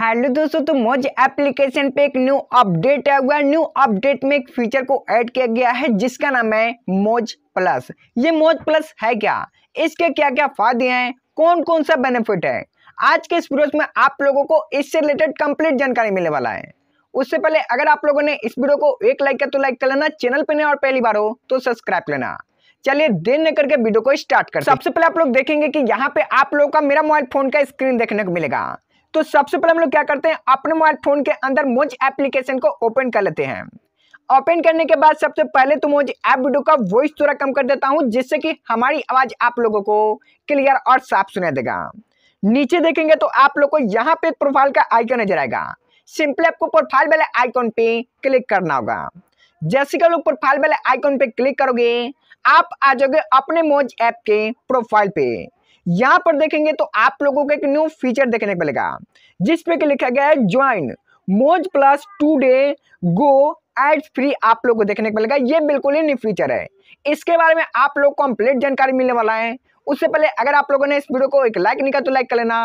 hello दोस्तों तो मोज एप्लीकेशन पे एक न्यू अपडेट आया हुआ है न्यू अपडेट में एक फीचर को ऐड किया गया है जिसका नाम है मोज प्लस ये मोज प्लस है क्या इसके क्या क्या फायदे हैं कौन कौन सा बेनिफिट है आज के इस वीडियो में आप लोगों को इससे रिलेटेड कंप्लीट जानकारी मिलने वाला है उससे पहले अगर आप लोगों ने इस वीडियो को एक लाइक किया तो लाइक कर लेना चैनल पर नहीं और पहली बार हो तो सब्सक्राइब लेना चलिए देर न करके वीडियो को स्टार्ट कर सबसे पहले आप लोग देखेंगे कि यहाँ पे आप लोगों का मेरा मोबाइल फोन का स्क्रीन देखने को मिलेगा तो सबसे पहले हम लोग क्या करते हैं अपने मोबाइल फोन के अंदर मोज एप्लीकेशन को ओपन कर लेते हैं ओपन करने के बाद सबसे पहले तो मुझे ऐप वीडियो का वॉइस थोड़ा कम कर देता हूँ जिससे कि हमारी आवाज़ आप लोगों को क्लियर और साफ सुनाई देगा नीचे देखेंगे तो आप लोग को यहाँ पे प्रोफाइल का आइकन नजर आएगा सिंपली आपको प्रोफाइल वाले आइकॉन पे क्लिक करना होगा जैसे कि लोग प्रोफाइल वाले आइकॉन पे क्लिक करोगे आप आ जाओगे अपने मोज ऐप के प्रोफाइल पे यहां पर देखेंगे तो आप लोगों को एक न्यू फीचर देखने को मिलेगा जिस पे लिखा गया है join Moj plus today go ad free आप लोगों को देखने को मिलेगा ये बिल्कुल ही न्यू फीचर है इसके बारे में आप लोग कंप्लीट जानकारी मिलने वाला है उससे पहले अगर आप लोगों ने इस वीडियो को एक लाइक नहीं किया तो लाइक कर लेना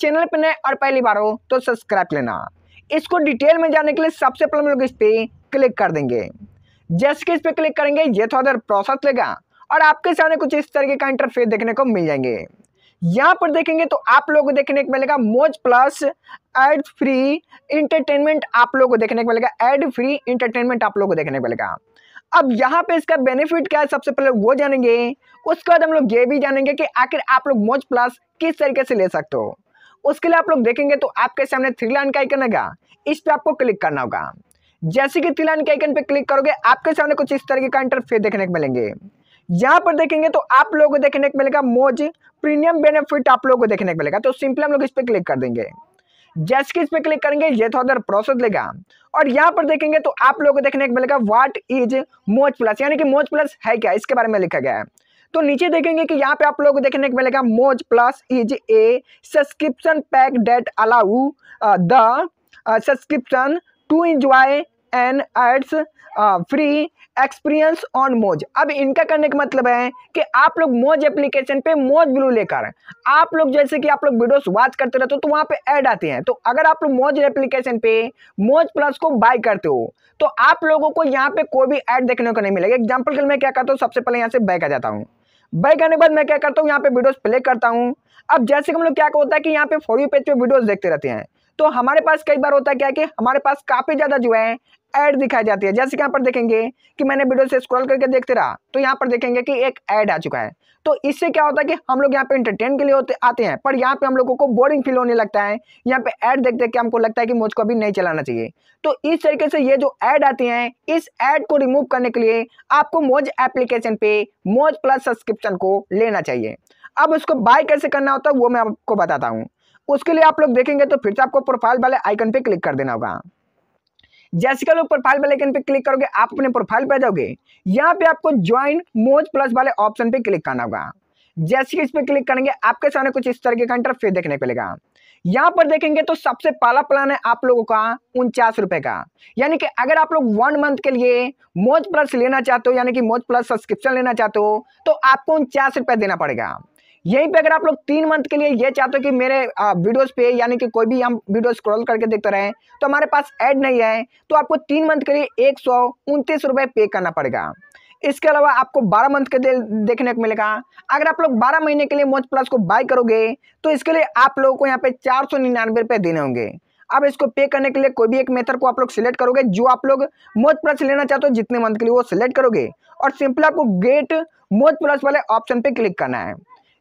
चैनल पर नए और पहली बार हो तो सब्सक्राइब कर लेना इसको डिटेल में जाने के लिए सबसे पहले हम लोग इस पर क्लिक कर देंगे जैसे कि इस पर क्लिक करेंगे ये थोड़ा देर प्रोसेस लेगा और आपके सामने कुछ इस तरीके का इंटरफेस देखने को मिल जाएंगे यहां पर देखेंगे तो आप लोगों को देखने को मिलेगा Moj plus ad free entertainment आप लोगों को देखने को मिलेगा एड फ्री इंटरटेनमेंट आप लोगों को देखने को मिलेगा अब यहाँ पे इसका बेनिफिट क्या है सबसे पहले वो जानेंगे उसके बाद हम लोग ये भी जानेंगे कि आखिर आप लोग मोज प्लस किस तरीके से ले सकते हो उसके लिए आप लोग देखेंगे तो आपके सामने थ्री लाइन का आइकन आएगा इस पे आपको क्लिक करना होगा जैसे कि थ्री लाइन के आइकन पे क्लिक करोगे आपके सामने कुछ इस तरीके का इंटरफेस देखने को मिलेंगे यहाँ पर देखेंगे तो आप लोगों को देखने को मिलेगा मोज प्रीमियम बेनिफिट आप लोगों को देखने को मिलेगा तो सिंपली हम लोग इस पर क्लिक कर देंगे जैसे कि इस पर क्लिक करेंगे ये तो अदर प्रोसेस लेगा और यहाँ पर देखेंगे तो आप लोगों को देखने को मिलेगा व्हाट इज मोज प्लस यानी कि मोज प्लस है क्या इसके बारे में लिखा गया है तो नीचे देखेंगे कि यहाँ पे आप लोगों को देखने को मिलेगा Moj plus is a subscription pack that allow the subscription to enjoy an ads free experience on Moj अब इनका करने का मतलब है कि आप लोग मोज एप्लीकेशन पे मोज ब्लू लेकर आप लोग जैसे कि आप लोग वीडियोस वॉच करते रहते हो तो वहाँ पे ऐड आते हैं तो अगर आप लोग मोज एप्लीकेशन पे मोज प्लस को बाय करते हो तो आप लोगों को यहाँ पे कोई भी ऐड देखने को नहीं मिलेगा एग्जाम्पल के लिए मैं क्या करता हूँ सबसे पहले यहाँ से बैक आ जाता हूँ बैक आने के बाद मैं क्या करता हूँ यहाँ पे वीडियोज प्ले करता हूँ अब जैसे कि हम लोग क्या होता है कि यहाँ पे फोर यू पेज पे वीडियोज देखते रहते हैं तो हमारे पास कई बार होता है क्या कि हमारे पास काफ़ी ज़्यादा जो है ऐड दिखाई जाती है जैसे कि यहाँ पर देखेंगे कि मैंने वीडियो से स्क्रॉल करके देखते रहा तो यहाँ पर देखेंगे कि एक ऐड आ चुका है तो इससे क्या होता है कि हम लोग यहाँ पे इंटरटेन के लिए होते आते हैं पर यहाँ पे हम लोगों को बोरिंग फील होने लगता है यहाँ पे ऐड देख देख के हमको लगता है कि मुझको अभी नहीं चलाना चाहिए तो इस तरीके से ये जो ऐड आती हैं इस ऐड को रिमूव करने के लिए आपको मोज एप्लीकेशन पे मोज प्लस सब्सक्रिप्शन को लेना चाहिए अब उसको बाय कैसे करना होता है वो मैं आपको बताता हूँ उसके लिए आप लोग देखेंगे तो फिर से आपको प्रोफाइल वाले आइकन पे क्लिक कर देना होगा जैसे कि लोग प्रोफाइल वाले आइकन पे क्लिक करोगे आप अपने प्रोफाइल पे जाओगे यहाँ पे आपको ज्वाइन मोज प्लस वाले ऑप्शन पे क्लिक करना होगा जैसे कि इस पर क्लिक करेंगे आपके सामने कुछ इस तरह का फिर देखने को मिलेगा यहाँ पर देखेंगे तो सबसे पहला प्लान है आप लोगों का उनचास रुपए का यानी कि अगर आप लोग वन मंथ के लिए मोज प्लस लेना चाहते हो यानी कि मोज प्लस सब्सक्रिप्शन लेना चाहते हो तो आपको उनचास रुपए देना पड़ेगा यहीं पे अगर आप लोग तीन मंथ के लिए ये चाहते हो कि मेरे वीडियोस पे यानी कि कोई भी हम वीडियो स्क्रॉल करके देखते रहें तो हमारे पास ऐड नहीं है तो आपको तीन मंथ के लिए एक सौ उनतीस रुपये पे करना पड़ेगा इसके अलावा आपको 12 मंथ के देखने को मिलेगा अगर आप लोग 12 महीने के लिए मोच प्लस को बाय करोगे तो इसके लिए आप लोगों को यहाँ पे चार सौ निन्यानवे रुपए देने होंगे अब इसको पे करने के लिए कोई भी एक मेथड को आप लोग सिलेक्ट करोगे जो आप लोग मोच प्लस लेना चाहते हो जितने मंथ के लिए वो सिलेक्ट करोगे और सिंपल आपको गेट मोच प्लस वाले ऑप्शन पे क्लिक करना है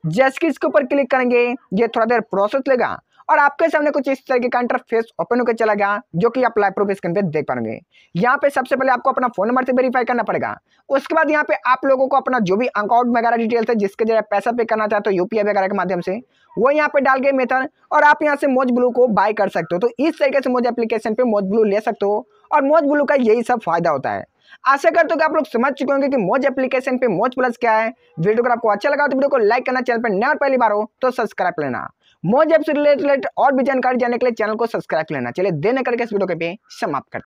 जैसे कि इसके ऊपर क्लिक करेंगे ये थोड़ा देर प्रोसेस लेगा और आपके सामने कुछ इस तरीके का इंटरफेस ओपन होकर चला गया जो कि आप लाइव प्रूफ स्क्रीन पे देख पाएंगे यहाँ पे सबसे पहले आपको अपना फोन नंबर से वेरीफाई करना पड़ेगा उसके बाद यहाँ पे आप लोगों को अपना जो भी अकाउंट वगैरह डिटेल्स है जिसके जरिए पैसा पे करना चाहते हो यूपीआई वगैरह के माध्यम से वो यहाँ पे डाल गए मेथड और आप यहाँ से मोज ब्लू को बाय कर सकते हो तो इस तरीके से मोज एप्लीकेशन पे मोज ब्लू ले सकते हो और मोज ब्लू का यही सब फायदा होता है आशा करते हो कि आप लोग समझ चुके होंगे कि मौज एप्लीकेशन पे मौज प्लस क्या है वीडियो अगर आपको अच्छा लगा तो वीडियो को लाइक करना चैनल पर नया और पहली बार हो तो सब्सक्राइब लेना मौज ऐप से रिलेटेड और भी जानकारी जानने के लिए चैनल को सब्सक्राइब लेना चलिए देने करके इस वीडियो के पे समाप्त करते